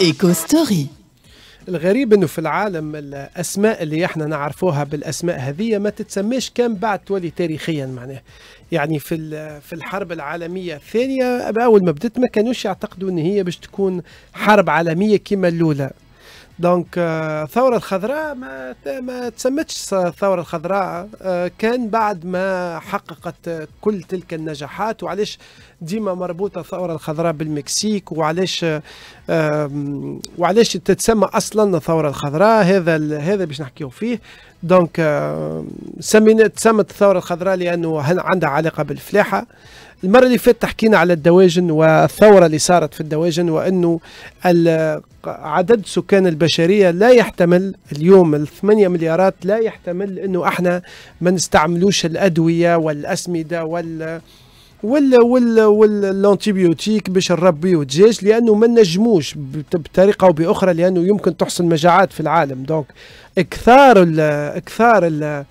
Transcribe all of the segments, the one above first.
ايكو ستوري الغريب انه في العالم الاسماء اللي احنا نعرفوها بالاسماء هذه ما تتسميش كان بعد تولي تاريخيا معناه يعني في في الحرب العالميه الثانيه اول ما بدت ما كانوش يعتقدوا ان هي باش تكون حرب عالميه كما الاولى دونك الثوره آه، الخضراء ما ما تسمتش الثوره الخضراء آه، كان بعد ما حققت كل تلك النجاحات وعلاش ديما مربوطه الثوره الخضراء بالمكسيك وعلاش وعلاش تتسمى اصلا الثوره الخضراء هذا هذا باش نحكيو فيه دونك سمينا تسمت الثوره الخضراء لانه عندها علاقه بالفلاحه المرة اللي فاتت حكينا على الدواجن والثورة اللي صارت في الدواجن وأنه عدد سكان البشرية لا يحتمل اليوم الثمانية مليارات لا يحتمل أنه احنا ما نستعملوش الأدوية والأسمدة وال ولا ولا ولا الانتيبيوتيك باش نربيو الدجاج لانه ما نجموش بطريقه او باخرى لانه يمكن تحصل مجاعات في العالم دونك اكثار الـ اكثار الـ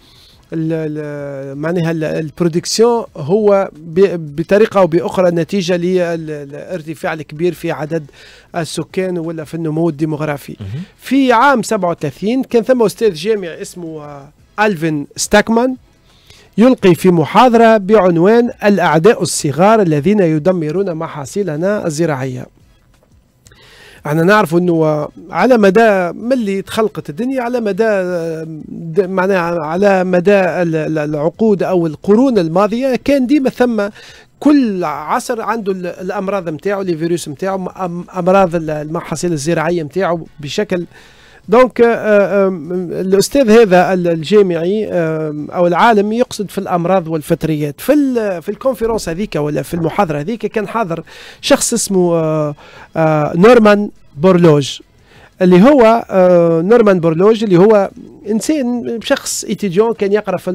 معناها البرودكسيون هو بطريقه او باخرى نتيجه للارتفاع الكبير في عدد السكان ولا في النمو الديموغرافي في عام 37 كان ثم استاذ جامعي اسمه آه، الفين ستاكمان يلقي في محاضره بعنوان الاعداء الصغار الذين يدمرون محاصيلنا الزراعيه احنا نعرفوا انه على مدى ملي تخلقت الدنيا على مدى معناها على مدى العقود او القرون الماضيه كان ديما ثم كل عصر عنده الامراض نتاعو فيروس نتاعو امراض المحاصيل الزراعيه نتاعو بشكل دونك آه، آه، الاستاذ هذا الجامعي آه، او العالم يقصد في الامراض والفتريات في في الكونفرنس هذيك ولا في المحاضره هذيك كان حاضر شخص اسمه نورمان بورلوج اللي هو نورمان بورلوج اللي هو انسان شخص ايتيديون كان يقرا في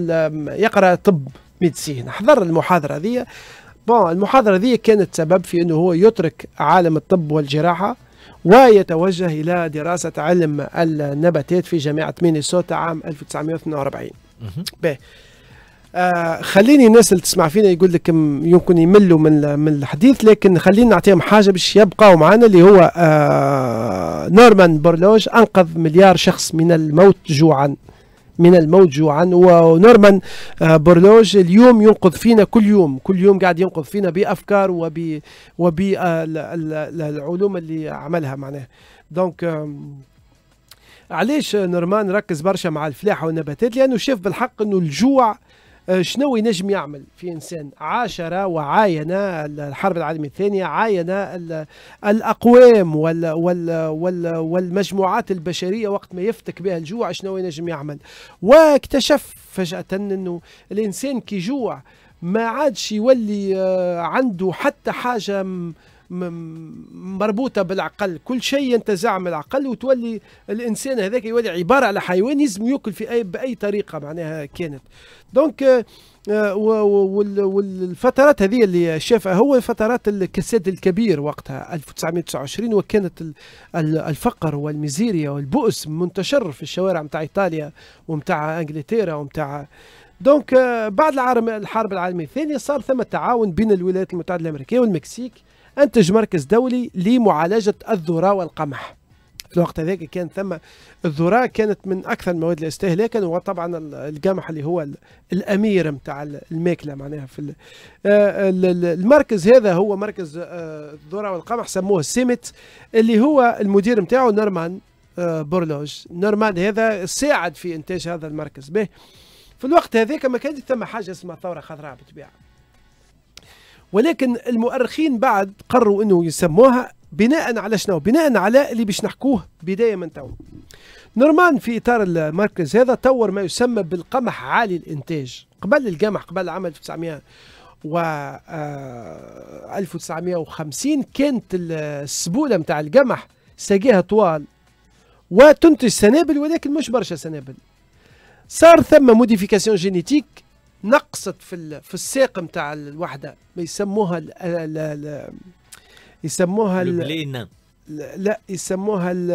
يقرا طب ميديسين حضر المحاضره هذه بون المحاضره هذه كانت سبب في انه هو يترك عالم الطب والجراحه ويتوجه إلى دراسة علم النباتات في جامعة مينيسوتا عام 1942 باهي آه خليني الناس اللي تسمع فينا يقول لك يمكن يملوا من من الحديث لكن خلينا نعطيهم حاجه باش يبقاو معنا اللي هو آه نورمان بورلوج انقذ مليار شخص من الموت جوعا من الموج جوعا ونورمان آه، برلوج اليوم ينقذ فينا كل يوم كل يوم قاعد ينقذ فينا بافكار وب وبالعلوم آه، اللي عملها معناه دونك علاش نورمان ركز برشا مع الفلاحه والنباتات لانه شاف بالحق انه الجوع آه، شنو ينجم يعمل في انسان عاشر وعاين الحرب العالميه الثانيه عاين الاقوام وال وال وال والمجموعات البشريه وقت ما يفتك بها الجوع شنو ينجم يعمل واكتشف فجاه انه الانسان كي جوع ما عادش يولي آه، عنده حتى حاجه مربوطه بالعقل كل شيء ينتزع من العقل وتولي الانسان هذاك يولي عباره على حيوان يلزم ياكل في اي باي طريقه معناها كانت دونك آه، والفترات هذه اللي شافها هو فترات الكساد الكبير وقتها 1929 وكانت الفقر والميزيريا والبؤس منتشر في الشوارع متاع ايطاليا ومتاع انجلترا ومتاع دونك آه، بعد الحرب العالميه الثانيه صار ثم تعاون بين الولايات المتحده الامريكيه والمكسيك أنتج مركز دولي لمعالجة الذرة والقمح في الوقت هذاك كان ثم الذرة كانت من أكثر المواد استهلاكا وطبعا القمح اللي هو الأمير متاع الماكلة معناها في آه، المركز هذا هو مركز آه، الذرة والقمح سموه سيمت اللي هو المدير متاعه نورمان آه، بورلوج نورمان هذا ساعد في إنتاج هذا المركز به في الوقت هذاك ما كانت ثم حاجة اسمها ثورة خضراء بطبيعة ولكن المؤرخين بعد قرروا انه يسموها بناء على شنو بناء على اللي باش نحكوه بدايه من تو نورمان في اطار المركز هذا طور ما يسمى بالقمح عالي الانتاج قبل القمح قبل عام 1900 و 1950 آه، كانت السبوله نتاع القمح ساقيها طوال وتنتج سنابل ولكن مش برشا سنابل صار ثم موديفيكاسيون جينيتيك نقصت في في الساق نتاع الوحده يسموها ال ال الـ يسموها ال لا يسموها ال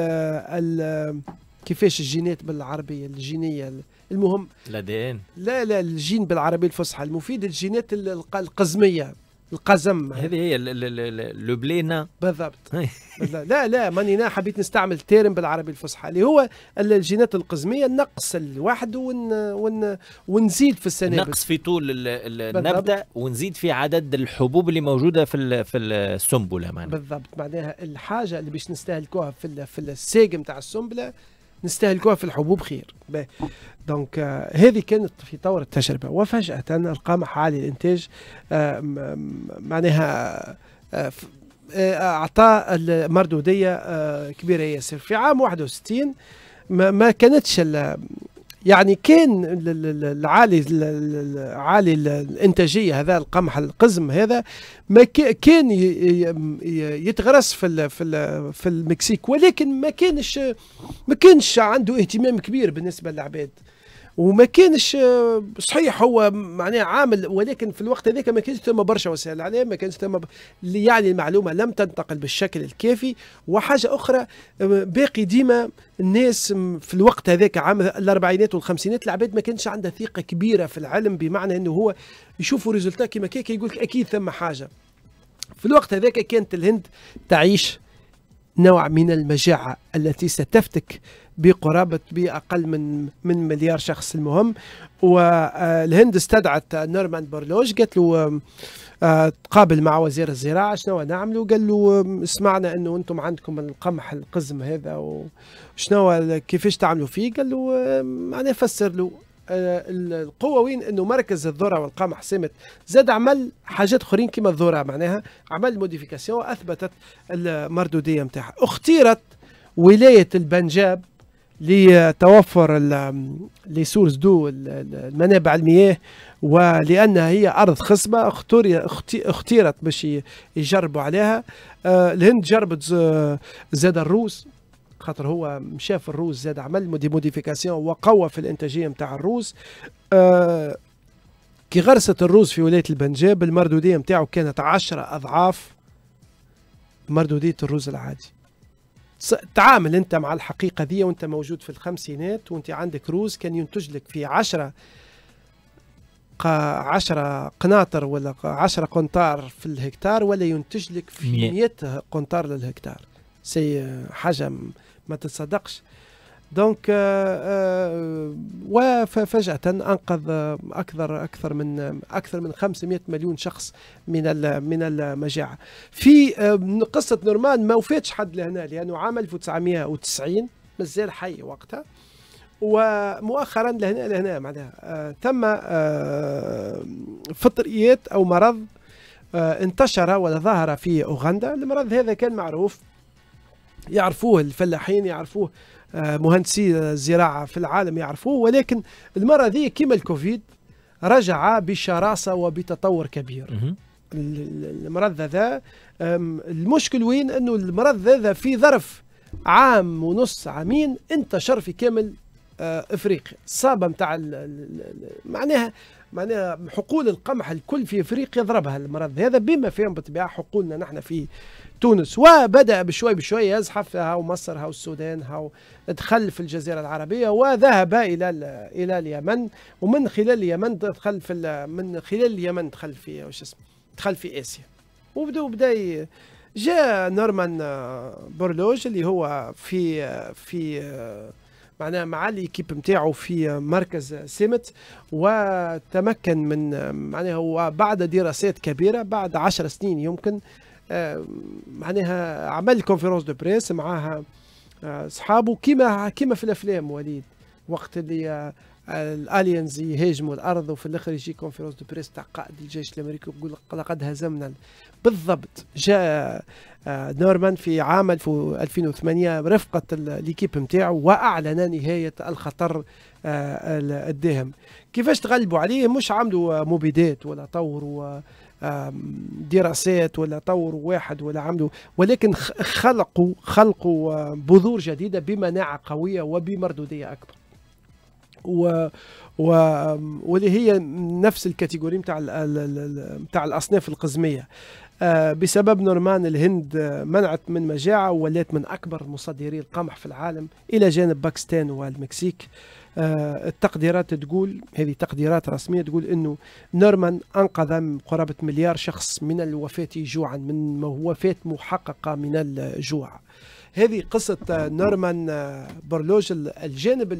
ال كيفاش الجينات بالعربيه الجينيه المهم لا لا لا الجين بالعربيه الفصحى المفيد الجينات القزميه القزم هذه هي لوبلينا بالضبط لا لا ماني انا حبيت نستعمل تيرم بالعربي الفصحى اللي هو الجينات القزميه نقص الواحد ون ون ونزيد في السنابل نقص في طول النبته ونزيد في عدد الحبوب اللي موجوده في في السنبله معناها بالضبط معناها الحاجه اللي باش نستهلكوها في في الساق نتاع السنبله نستهلكوها في الحبوب خير دونك آه، هذه كانت في طور التجربه وفجاه القمح عالي الانتاج آه، معناها آه، اعطى المردوديه كبيره ياسر في عام 61 ما كانتش يعني كان العالي العالي الانتاجيه هذا القمح القزم هذا ما كان يتغرس في في المكسيك ولكن ما كانش ما كانش عنده اهتمام كبير بالنسبه للعباد وما كانش آه، صحيح هو معناه عامل ولكن في الوقت هذاك ما كانش ثم برشا وسائل عليه ما كانش ثم يعني المعلومه لم تنتقل بالشكل الكافي وحاجه اخرى آه، باقي ديما الناس في الوقت هذاك عام الاربعينات والخمسينات العباد ما كانش عندها ثقه كبيره في العلم بمعنى انه هو يشوفوا ريزلتا كيما كيك يقول اكيد ثم حاجه في الوقت هذاك كانت الهند تعيش نوع من المجاعه التي ستفتك بقرابة بأقل من من مليار شخص المهم والهند آه، استدعت نورمان بورلوج قالت له آه، تقابل مع وزير الزراعة شنو نعملوا قال له سمعنا أنه أنتم عندكم القمح القزم هذا وشنو كيفاش تعملوا فيه قال له معناه فسر له آه، القوة وين انه مركز الذرة والقمح سمت زاد عمل حاجات اخرين كما الذرة معناها عمل موديفيكاسيون واثبتت المردودية نتاعها اختيرت ولاية البنجاب لتوفر لسورس دو المنابع المياه ولأنها هي أرض خصبة اختيرت باش يجربوا عليها آه، الهند جربت زاد الروس خاطر هو شاف الروز الروس زاد عمل مودي موديفيكاسيون وقوى في الانتاجيه نتاع الروس آه، كي غرست الروس في ولايه البنجاب المردوديه نتاعو كانت 10 اضعاف مردوديه الروس العادي تعامل انت مع الحقيقه ذي وانت موجود في الخمسينات وانت عندك روز كان ينتج لك في 10 10 قناطر ولا 10 قنطار في الهكتار ولا ينتج لك في 100 قنطار للهكتار سي حجم ما تتصدقش دونك آه، آه، وفجأة أنقذ أكثر أكثر من أكثر من 500 مليون شخص من من المجاعة. في آه، قصة نورمان ما وفاتش حد لهنا لأنه عام 1990 مازال حي وقتها ومؤخرا لهنا لهنا معناها تم فطريات أو مرض انتشر ولا ظهر في أوغندا المرض هذا كان معروف يعرفوه الفلاحين يعرفوه آه، مهندسي الزراعه في العالم يعرفوه ولكن المره ذي كيما الكوفيد رجع بشراسه وبتطور كبير المرض هذا المشكل وين انه المرض هذا في ظرف عام ونص عامين انتشر في كامل آه، افريقيا الصابه نتاع معناها معناها حقول القمح الكل في افريقيا ضربها المرض هذا بما فيهم بالطبيعه حقولنا نحن في تونس وبدأ بشوي بشوي يزحف هاو مصر هاو السودان هاو دخل في الجزيرة العربية وذهب إلى إلى اليمن ومن خلال اليمن دخل في من خلال اليمن دخل في وش اسمه دخل في آسيا وبدأ وبدأ جاء نورمان بورلوج اللي هو في في معناها مع الايكيب نتاعو في مركز سيمت وتمكن من معناها هو بعد دراسات كبيره بعد عشر سنين يمكن آه، معناها عمل كونفيرونس دو بريس معاها آه، اصحابه كيما كيما في الافلام وليد وقت اللي آه، الالينز يهاجموا الارض وفي الاخر يجي كونفيرونس دو بريس تاع قائد الجيش الامريكي ويقول لقد هزمنا بالضبط جاء نورمان في عام 2008 رفقه ليكيب نتاعو واعلن نهايه الخطر الداهم كيفاش تغلبوا عليه مش عملوا مبيدات ولا طوروا دراسات ولا طور واحد ولا عملوا ولكن خلقوا خلقوا آه، بذور جديده بمناعه قويه وبمردوديه اكبر و و واللي هي نفس الكاتيجوري نتاع نتاع الاصناف القزميه آه، بسبب نورمان الهند آه، منعت من مجاعه وولات من اكبر مصدري القمح في العالم الى جانب باكستان والمكسيك آه، التقديرات تقول هذه تقديرات رسميه تقول انه نورمان انقذ قرابه مليار شخص من الوفاه جوعا من وفاه محققه من الجوع هذه قصه آه، نورمان آه، برلوج الجانب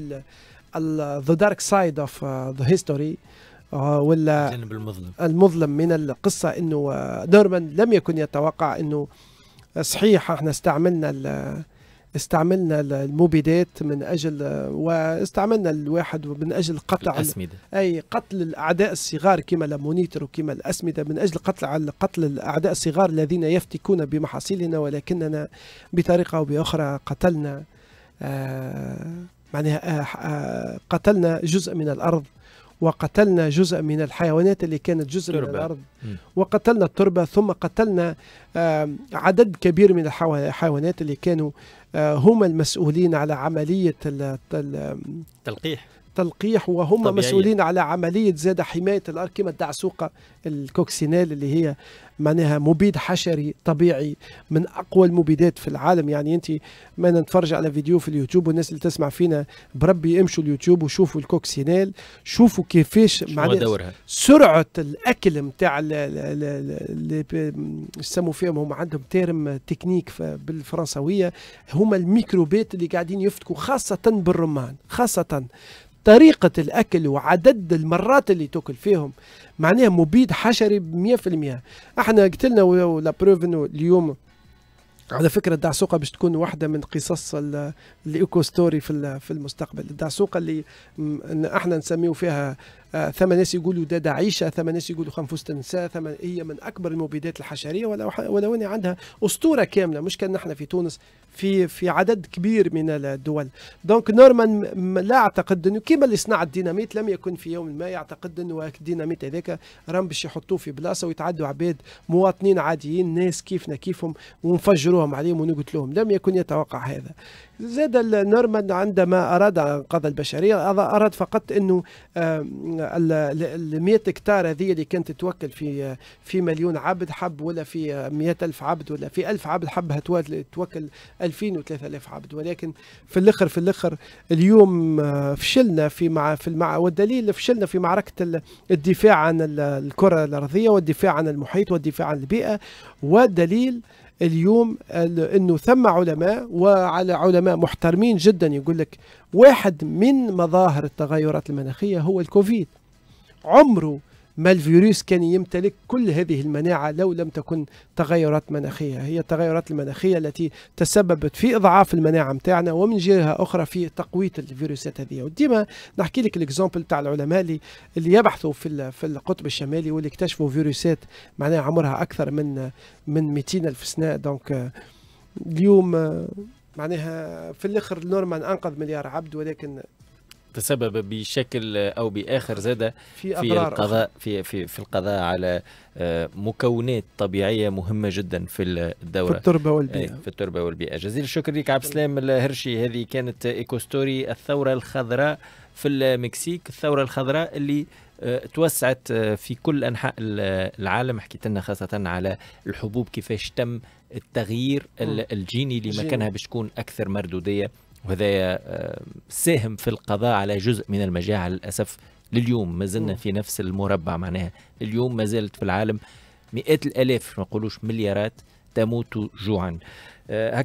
ذا دارك سايد اوف ذا هيستوري ولا الجانب المظلم المظلم من القصه انه نورمان لم يكن يتوقع انه صحيح احنا استعملنا استعملنا المبيدات من اجل واستعملنا الواحد من اجل قطع الأسمدة. اي قتل الاعداء الصغار كما المونيتر وكما الاسمده من اجل قتل على قتل الاعداء الصغار الذين يفتكون بمحاصيلنا ولكننا بطريقه او باخرى قتلنا آه معناها آه آه قتلنا جزء من الارض وقتلنا جزء من الحيوانات اللي كانت جزء تربة. من الأرض م. وقتلنا التربة ثم قتلنا عدد كبير من الحيوانات اللي كانوا آه، هم المسؤولين على عملية التلقيح تلقيح وهم طبيعية. مسؤولين على عملية زادة حماية الاركيما الدعسوقة الكوكسينال اللي هي معناها مبيد حشري طبيعي من أقوى المبيدات في العالم يعني أنت ما نتفرج على فيديو في اليوتيوب والناس اللي تسمع فينا بربي امشوا اليوتيوب وشوفوا الكوكسينال شوفوا كيفاش دورها. سرعة الأكل نتاع اللي يسموا فيهم هم عندهم تيرم تكنيك بالفرنسوية هما الميكروبات اللي قاعدين يفتكوا خاصة بالرمان خاصة طريقة الأكل وعدد المرات اللي تاكل فيهم معناها مبيد حشري بمية في المية احنا قتلنا ولا بروف اليوم على فكرة الدعسوقة باش تكون واحدة من قصص الإيكو ستوري في في المستقبل الدعسوقة اللي احنا نسميه فيها آه، ثم ناس يقولوا ده دعيشه ثم ناس يقولوا خنفستنسا ثم هي من اكبر المبيدات الحشريه ولو ولو ان عندها اسطوره كامله مش كان نحن في تونس في في عدد كبير من الدول دونك نورمان لا اعتقد انه كما اللي صنع الديناميت لم يكن في يوم ما يعتقد انه الديناميت هذاك رام باش يحطوه في بلاصه ويتعدوا عباد مواطنين عاديين ناس كيفنا كيفهم ونفجروهم عليهم ونقتلوهم لم يكن يتوقع هذا زاد نورمان عندما اراد انقاذ البشريه اراد فقط انه ال 100 هكتار هذه اللي كانت توكل في في مليون عبد حب ولا في 100 ألف عبد ولا في 1000 عبد حبها توكل 2000 و 3000 عبد ولكن في الاخر في الاخر اليوم آه، فشلنا في مع في المع والدليل فشلنا في معركة الدفاع عن الكرة الأرضية والدفاع عن المحيط والدفاع عن البيئة والدليل اليوم انه ثم علماء وعلى علماء محترمين جدا يقول لك واحد من مظاهر التغيرات المناخيه هو الكوفيد عمره ما الفيروس كان يمتلك كل هذه المناعة لو لم تكن تغيرات مناخية هي التغيرات المناخية التي تسببت في إضعاف المناعة متاعنا ومن جهة أخرى في تقوية الفيروسات هذه وديما نحكي لك الإكزامبل تاع العلماء اللي, اللي يبحثوا في, في القطب الشمالي واللي اكتشفوا فيروسات معناها عمرها أكثر من من 200 ألف سنة دونك اليوم معناها في الاخر نورمان انقذ مليار عبد ولكن تسبب بشكل او باخر زاد في, في القضاء في في في القضاء على آه، مكونات طبيعيه مهمه جدا في الدوره في التربه آه، والبيئه في التربه والبيئه جزيل الشكر لك عبد السلام الهرشي هذه كانت ايكوستوري الثوره الخضراء في المكسيك الثوره الخضراء اللي آه، توسعت في كل انحاء العالم حكيت لنا خاصه على الحبوب كيفاش تم التغيير الجيني اللي مكانها باش تكون اكثر مردوديه وهذا آه، ساهم في القضاء على جزء من المجاعة للأسف لليوم ما زلنا في نفس المربع معناها اليوم ما زالت في العالم مئات الآلاف ما نقولوش مليارات تموت جوعا آه، هكذا